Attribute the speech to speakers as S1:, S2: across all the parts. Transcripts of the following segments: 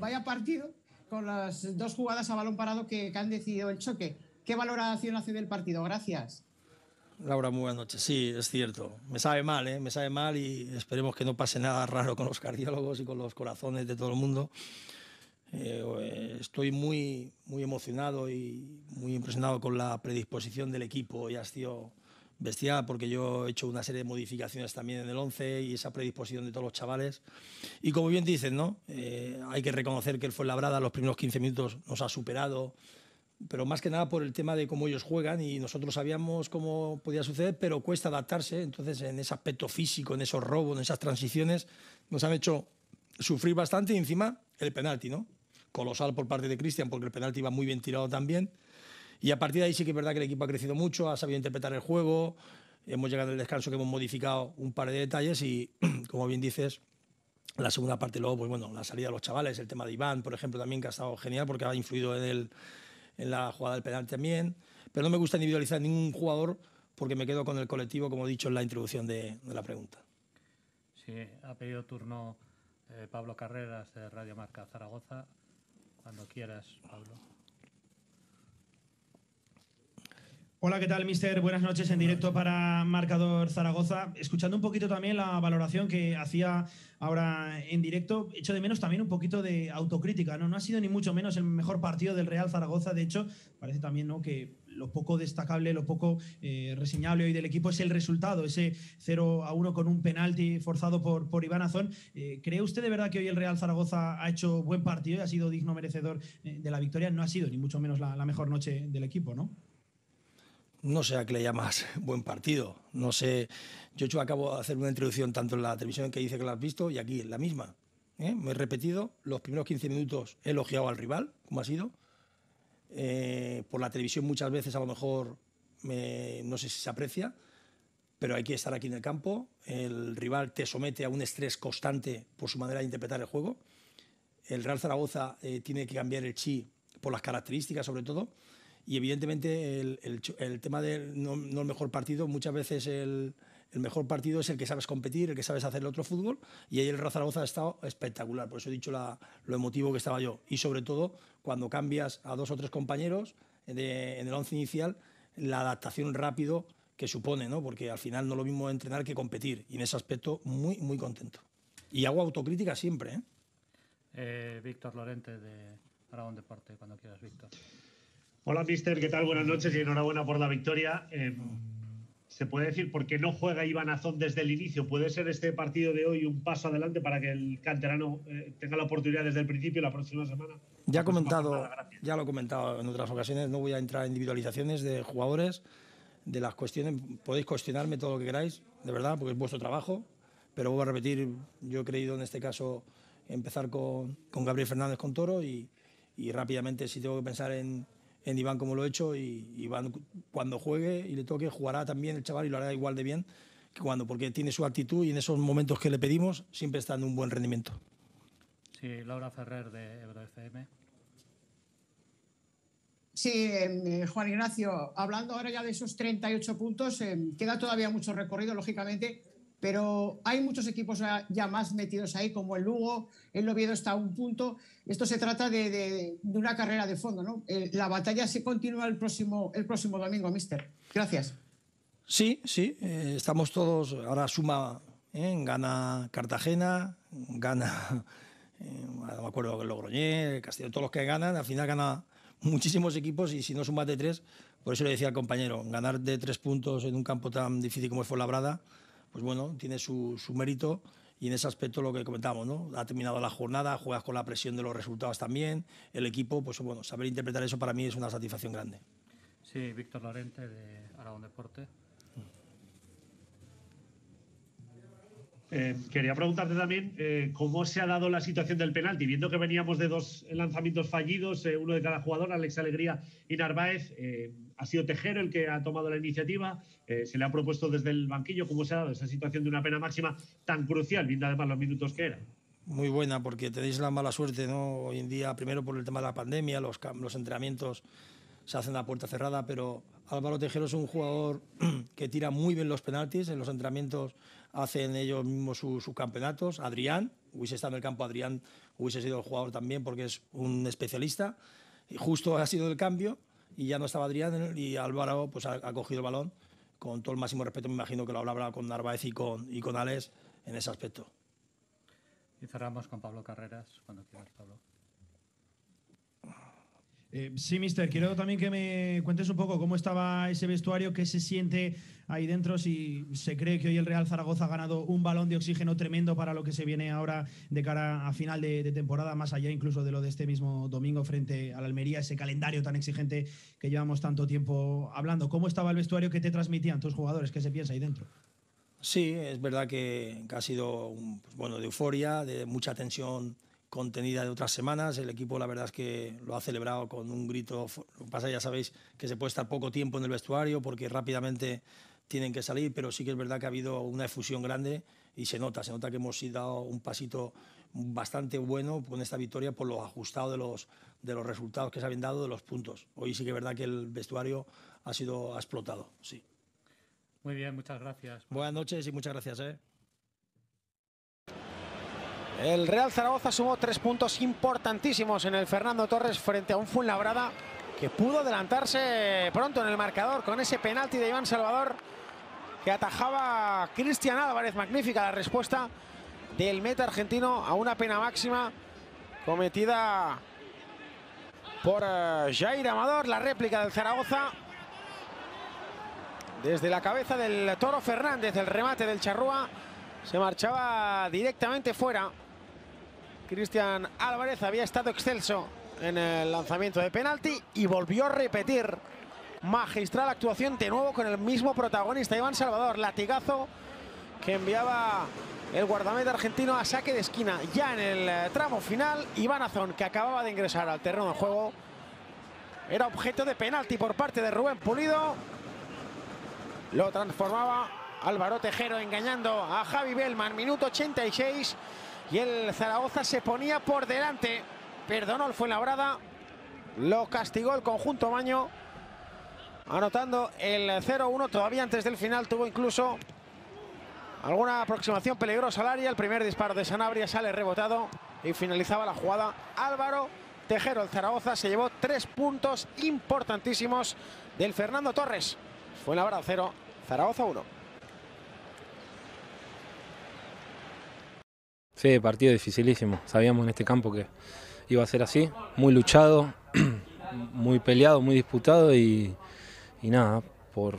S1: vaya, partido con las dos jugadas a balón parado que, han decidido el choque. ¿Qué valoración hace del partido? Gracias.
S2: Laura, muy buenas noches. Sí, es cierto. Me sabe mal, ¿eh? me sabe mal y esperemos que no pase nada raro con los cardiólogos y con los corazones de todo el mundo. Eh, estoy muy, muy emocionado y muy impresionado con la predisposición del equipo y ha sido vestía porque yo he hecho una serie de modificaciones también en el 11 y esa predisposición de todos los chavales. Y como bien dicen, ¿no? Eh, hay que reconocer que el Fuenlabrada los primeros 15 minutos nos ha superado, pero más que nada por el tema de cómo ellos juegan y nosotros sabíamos cómo podía suceder, pero cuesta adaptarse. Entonces, en ese aspecto físico, en esos robos, en esas transiciones, nos han hecho sufrir bastante y encima el penalti, ¿no? Colosal por parte de Cristian, porque el penalti iba muy bien tirado también. Y a partir de ahí sí que es verdad que el equipo ha crecido mucho, ha sabido interpretar el juego, hemos llegado al descanso que hemos modificado un par de detalles y, como bien dices, la segunda parte luego, pues bueno, la salida de los chavales, el tema de Iván, por ejemplo, también que ha estado genial porque ha influido en, en la jugada del penal también. Pero no me gusta individualizar ningún jugador porque me quedo con el colectivo, como he dicho en la introducción de, la pregunta.
S3: Sí, ha pedido turno eh, Pablo Carreras de Radio Marca Zaragoza. Cuando quieras, Pablo.
S4: Hola, ¿qué tal, mister? Buenas noches en directo para Marcador Zaragoza. Escuchando un poquito también la valoración que hacía ahora en directo, echo de menos también un poquito de autocrítica, ¿no? No ha sido ni mucho menos el mejor partido del Real Zaragoza, de hecho, parece también ¿no? que lo poco destacable, lo poco eh, reseñable hoy del equipo es el resultado, ese 0 a 1 con un penalti forzado por, por Iván Azón. Eh, ¿Cree usted de verdad que hoy el Real Zaragoza ha hecho buen partido y ha sido digno merecedor eh, de la victoria? No ha sido ni mucho menos la mejor noche del equipo, ¿no?
S2: no sé a qué le llamas buen partido. No sé, yo acabo de hacer una introducción tanto en la televisión que dice que la has visto y aquí en la misma. ¿eh? Me he repetido, los primeros 15 minutos he elogiado al rival, como ha sido. Eh, por la televisión muchas veces a lo mejor no sé si se aprecia, pero hay que estar aquí en el campo. El rival te somete a un estrés constante por su manera de interpretar el juego. El Real Zaragoza eh, tiene que cambiar el chi por las características sobre todo y evidentemente el, tema de no, el mejor partido, muchas veces el, mejor partido es el que sabes competir, el que sabes hacer el otro fútbol. Y ahí el Real ha estado espectacular, por eso he dicho lo emotivo que estaba yo. Y sobre todo cuando cambias a dos o tres compañeros en el once inicial, la adaptación rápido que supone, ¿no? porque al final no lo mismo entrenar que competir. Y en ese aspecto muy, muy contento. Y hago autocrítica siempre. ¿eh?
S3: Eh, Víctor Lorente de Aragón Deporte, cuando quieras, Víctor.
S2: Hola, mister, ¿qué tal? Buenas noches y
S3: enhorabuena por la victoria. Em, ¿Se puede decir por qué no juega Iván Azón desde el inicio? ¿Puede ser este partido de hoy un paso adelante para que el canterano eh, tenga la oportunidad desde el principio la
S1: próxima semana? Ya, pues comentado,
S2: ya lo he comentado en otras ocasiones, no voy a entrar en individualizaciones de jugadores, de las cuestiones, podéis cuestionarme todo lo que queráis, de verdad, porque es vuestro trabajo, pero voy a repetir, yo he creído en este caso empezar con, con Gabriel Fernández con Toro y, y rápidamente si tengo que pensar en en Iván como lo he hecho y Iván cuando juegue y le toque jugará también el chaval y lo hará igual de bien que cuando, porque tiene su actitud y en esos momentos que le pedimos siempre está en un buen rendimiento.
S3: Sí, Laura Ferrer de EuroFM.
S1: Sí, em, eh, Juan Ignacio, hablando ahora ya de esos 38 puntos, em, queda todavía mucho recorrido, lógicamente, pero hay muchos equipos ya más metidos ahí, como el Lugo, el Oviedo está a un punto. Esto se trata de, una carrera de fondo, ¿no? Eh, la batalla se continúa el próximo, el próximo domingo, mister.
S2: Gracias. Sí, sí, eh, estamos todos, ahora suma, ¿eh? gana Cartagena, gana, no me acuerdo, Logroñé, Castillo, todos los que ganan, al final gana muchísimos equipos y si no suma de tres, por eso le decía al compañero, ganar de tres puntos en un campo tan difícil como es Fuenlabrada, Brada, pues bueno, tiene su, mérito y en ese aspecto lo que comentamos, ¿no? Ha terminado la jornada, juegas con la presión de los resultados también, el equipo, pues bueno, saber interpretar eso para mí es una satisfacción grande. Sí,
S3: Víctor Lorente de Aragón Deporte. Mm. Eh, quería preguntarte también eh, cómo se ha dado la situación del penalti, viendo que veníamos de dos lanzamientos fallidos, eh, uno de cada jugador, Alex Alegría y Narváez. ha sido Tejero el que ha tomado la iniciativa, se le ha propuesto desde el banquillo cómo se ha dado esa situación de una pena
S2: máxima tan crucial, viendo además los minutos que era? Muy buena, porque tenéis la mala suerte, ¿no? Hoy en día, primero por el tema de la pandemia, los, los entrenamientos se hacen a puerta cerrada, pero Álvaro Tejero es un jugador que tira muy bien los penaltis, en los entrenamientos hacen ellos mismos sus, campeonatos. Adrián, hubiese estado en el campo Adrián, hubiese sido el jugador también porque es un especialista. Y justo ha sido el cambio y ya no estaba Adrián y Álvaro pues, ha, cogido el balón con todo el máximo respeto. Me imagino que lo hablaba con Narváez y con, y con en ese aspecto.
S3: Y cerramos con Pablo Carreras, cuando quieras, Pablo.
S4: Eh, sí, mister, quiero también que me cuentes un poco cómo estaba ese vestuario, qué se siente ahí dentro, si se cree que hoy el Real Zaragoza ha ganado un balón de oxígeno tremendo para lo que se viene ahora de cara a final de, temporada, más allá incluso de lo de este mismo domingo frente al Almería, ese calendario tan exigente que llevamos tanto tiempo hablando. ¿Cómo estaba el vestuario que te transmitían tus jugadores? ¿Qué se piensa ahí dentro?
S2: Sí, es verdad que, ha sido un, pues, bueno, de euforia, de mucha tensión contenida de otras semanas. El equipo, la verdad es que lo ha celebrado con un grito. Lo pasa, ya sabéis, que se puede estar poco tiempo en el vestuario porque rápidamente tienen que salir, pero sí que es verdad que ha habido una efusión grande y se nota, se nota que hemos dado un pasito bastante bueno con esta victoria por lo ajustado de los, de los resultados que se habían dado, de los puntos. Hoy sí que es verdad que el vestuario ha
S1: sido explotado, sí.
S2: Muy bien, muchas gracias. Buenas noches y muchas gracias. ¿eh?
S1: El Real Zaragoza sumó tres puntos importantísimos en el Fernando Torres frente a un Fuenlabrada que pudo adelantarse pronto en el marcador con ese penalti de Iván Salvador que atajaba Cristian Álvarez. Magnífica la respuesta del meta argentino a una pena máxima cometida por eh, Jair Amador. La réplica del Zaragoza desde la cabeza del Toro Fernández, el remate del Charrúa, se marchaba directamente fuera. Cristian Álvarez había estado excelso en el lanzamiento de penalti y volvió a repetir magistral actuación de nuevo con el mismo protagonista Iván Salvador, latigazo que enviaba el guardameta argentino a saque de esquina. Ya en el eh, tramo final, Iván Azón, que acababa de ingresar al terreno de juego, era objeto de penalti por parte de Rubén Pulido. Lo transformaba Álvaro Tejero engañando a Javi Belman, minuto 86 y el Zaragoza se ponía por delante. Perdonó el labrada lo castigó el conjunto Maño, anotando el 0-1 todavía antes del final. Tuvo incluso alguna aproximación peligrosa al área. El primer disparo de Sanabria sale rebotado y finalizaba la jugada Álvaro Tejero. El Zaragoza se llevó tres puntos importantísimos del Fernando Torres. Fue la 0, Zaragoza 1.
S5: Sí, partido dificilísimo. Sabíamos en este campo que iba a ser así, muy luchado, muy peleado, muy disputado y, nada, por,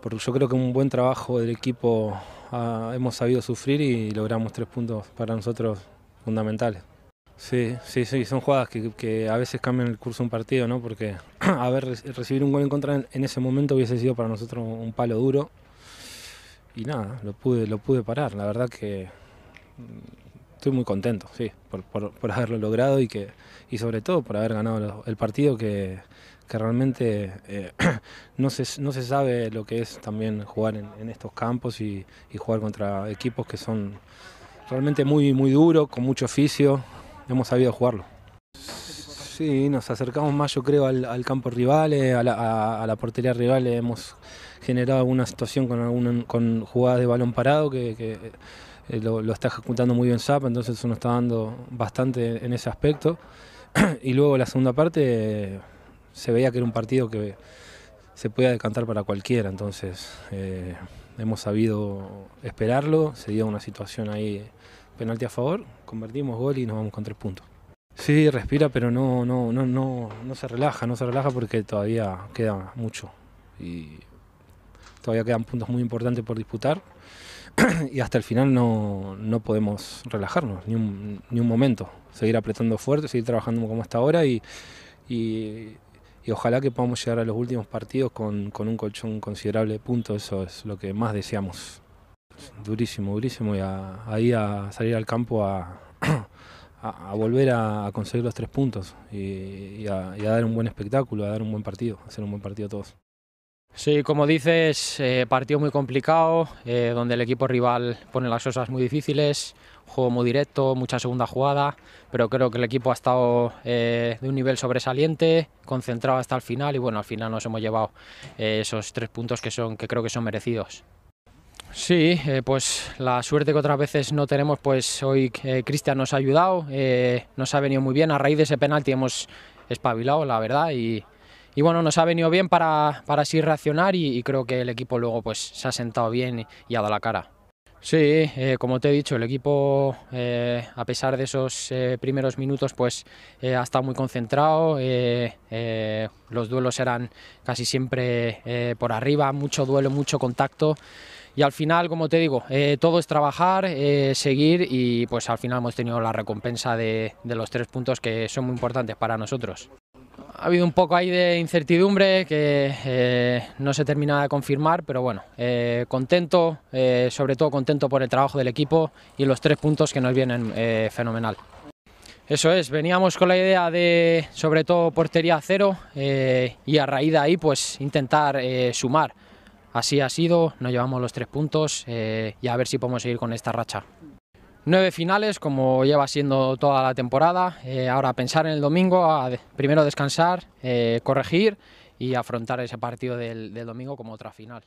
S5: por, yo creo que un buen trabajo del equipo ah, hemos sabido sufrir y logramos tres puntos para nosotros fundamentales. Sí, sí, sí, son jugadas que, a veces cambian el curso de un partido, ¿no? Porque haber recibir un gol en contra en, en, ese momento hubiese sido para nosotros un palo duro. Y nada, lo pude, lo pude parar. La verdad que estoy muy contento, sí, por, por, haberlo logrado y que y sobre todo por haber ganado el partido que, realmente eh, no, se, no se sabe lo que es también jugar en, estos campos y, jugar contra equipos que son realmente muy, muy duros, con mucho oficio, hemos sabido jugarlo. Sí, nos acercamos más yo creo al, campo rival, eh, a, la, portería rival, hemos generado alguna situación con, algún con jugadas de balón parado que eh, lo, está ejecutando muy bien Zap, entonces uno está dando bastante en ese aspecto. y luego la segunda parte se veía que era un partido que se podía decantar para cualquiera, entonces eh, hemos sabido esperarlo, se dio una situación ahí, penalti a favor, convertimos gol y nos vamos con tres puntos. Sí, respira, pero no, no, no, no, no se relaja, no se relaja porque todavía queda mucho. Y todavía quedan puntos muy importantes por disputar y hasta el final no, podemos relajarnos ni un, momento, seguir apretando fuerte, seguir trabajando como hasta ahora y, ojalá que podamos llegar a los últimos partidos con, un colchón considerable de puntos, eso es lo que más deseamos. Durísimo, durísimo y ahí a salir al campo a, volver a, conseguir los tres puntos y, a, dar un buen espectáculo, a dar un buen partido, a hacer un buen partido a todos.
S6: Sí, como dices, eh, partido muy complicado, eh, donde el equipo rival pone las cosas muy difíciles, juego muy directo, mucha segunda jugada, pero creo que el equipo ha estado eh, de un nivel sobresaliente, concentrado hasta el final y bueno, al final nos hemos llevado esos tres puntos que, son, que creo que son merecidos. Sí, pues la suerte que otras veces no tenemos, pues hoy Cristian nos ha ayudado, nos ha venido muy bien, a raíz de ese penalti hemos espabilado, la verdad, y, y bueno, nos ha venido bien para, así reaccionar y, creo que el equipo luego pues se ha sentado bien y, ha dado la cara. Sí, eh, como te he dicho, el equipo, eh, a pesar de esos eh, primeros minutos, pues ha estado muy concentrado. los duelos eran casi siempre por arriba, mucho duelo, mucho contacto. Y al final, como te digo, todo es trabajar, seguir y pues al final hemos tenido la recompensa de los tres puntos que son muy importantes para nosotros. Ha habido un poco ahí de incertidumbre que eh, no se termina de confirmar, pero bueno, eh, contento, eh, sobre todo contento por el trabajo del equipo y los tres puntos que nos vienen fenomenal. Eso es, veníamos con la idea de sobre todo portería cero y a raíz de ahí pues intentar sumar. Así ha sido, nos llevamos los tres puntos y a ver si podemos seguir con esta racha. Nueve finales, como lleva siendo toda la temporada. Eh, ahora pensar en el domingo, a primero descansar, eh, corregir y afrontar ese partido del domingo como otra final.